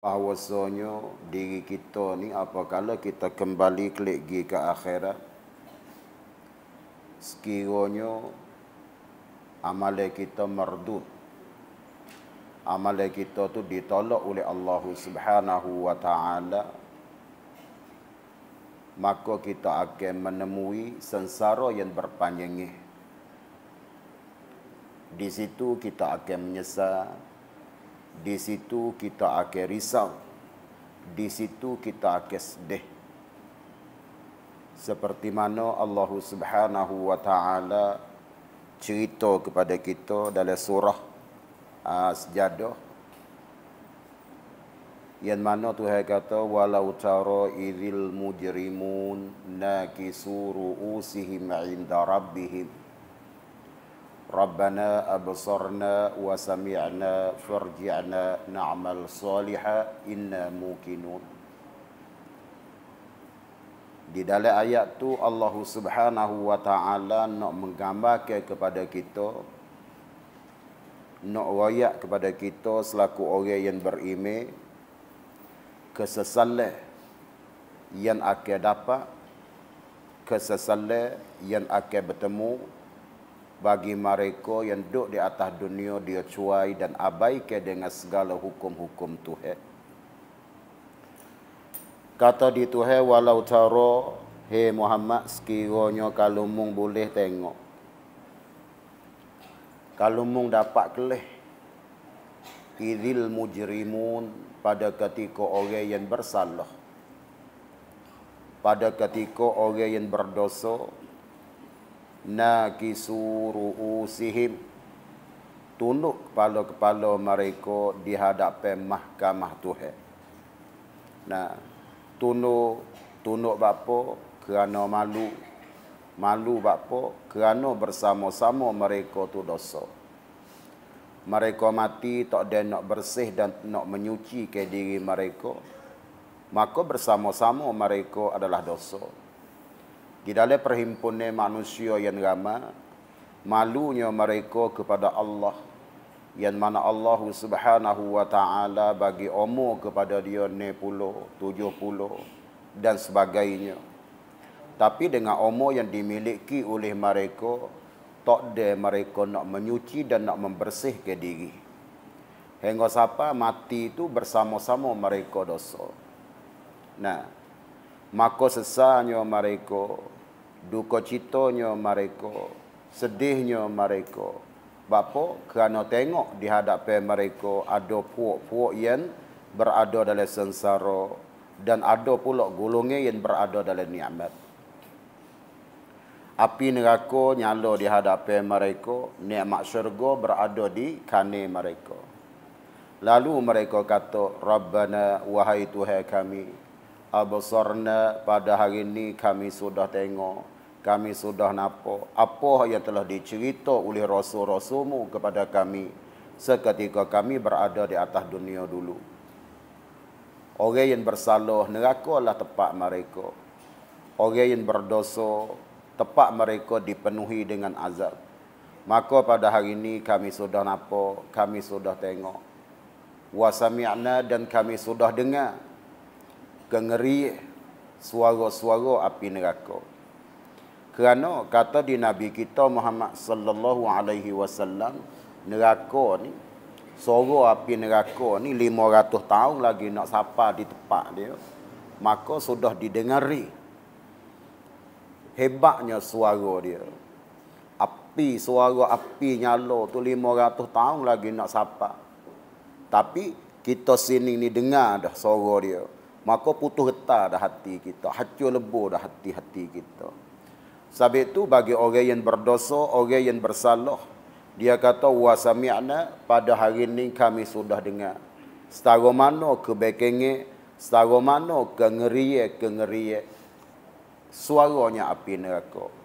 bahawasanya diri kita ni apakala kita kembali klik kelegi ke akhirat sekiranya amalan kita merdut amalan kita tu ditolak oleh Allah Subhanahu wa taala maka kita akan menemui sengsara yang berpanjangnya di situ kita akan menyesal di situ kita akan risau di situ kita akan sedih seperti mana Allah Subhanahu wa taala cerita kepada kita dalam surah uh, ah, sejadah yang mana Tuhan kata walau tara idzil mujrimun nakisuru usihim inda rabbihim ربنا أبصرنا وسمعنا فارجعنا نعمل صالحا إنا موقنون Di dalam ayat tu Allah Subhanahu wa taala nak menggambarkan kepada kita nak royak kepada kita selaku orang yang berime kesesalan yang akan dapat kesesalan yang akan bertemu bagi mereka yang duduk di atas dunia dia cuai dan abaikan dengan segala hukum-hukum Tuhan. Kata di Tuhan walau taro he Muhammad sekiranya kalau mung boleh tengok. Kalau mung dapat kelih idil mujrimun pada ketika orang yang bersalah. Pada ketika orang yang berdosa nakisuru usihim tunduk kepala-kepala mereka di hadapan mahkamah Tuhan. Nah, tunduk tunduk bapa kerana malu. Malu bapa kerana bersama-sama mereka tu dosa. Mereka mati tak ada nak bersih dan nak menyuci ke diri mereka. Maka bersama-sama mereka adalah dosa. Di dalam perhimpunan manusia yang ramah Malunya mereka kepada Allah Yang mana Allah subhanahu wa ta'ala Bagi umur kepada dia ni puluh, tujuh puluh Dan sebagainya Tapi dengan umur yang dimiliki oleh mereka Tak ada mereka nak menyuci dan nak membersihkan diri Hingga siapa mati itu bersama-sama mereka dosa Nah Maka sesanya mereka Duka citanya mereka Sedihnya mereka Bapa kerana tengok di hadapan mereka Ada puak-puak yang berada dalam sengsara Dan ada pula gulungnya yang berada dalam ni'mat Api neraka nyala di hadapan mereka Ni'mat syurga berada di kane mereka Lalu mereka kata Rabbana wahai Tuhan kami Abasarna pada hari ini kami sudah tengok kami sudah napa apa yang telah dicerita oleh rasul-rasulmu kepada kami seketika kami berada di atas dunia dulu. Orang yang bersalah nerakalah tempat mereka. Orang yang berdosa tempat mereka dipenuhi dengan azab. Maka pada hari ini kami sudah napa, kami sudah tengok. Wa sami'na dan kami sudah dengar kengeri suara-suara api neraka. Kerana kata di Nabi kita Muhammad sallallahu alaihi wasallam neraka ni suara api neraka ni 500 tahun lagi nak sapa di tempat dia maka sudah didengari hebatnya suara dia api suara api nyala tu 500 tahun lagi nak sapa tapi kita sini ni dengar dah suara dia maka putuh getah dah hati kita hancur lebur dah hati-hati kita sabit tu bagi orang yang berdosa orang yang bersalah dia kata wa sami'na pada hari ini kami sudah dengar setara mana kebekenge setara mana kengeria kengeria suaranya api neraka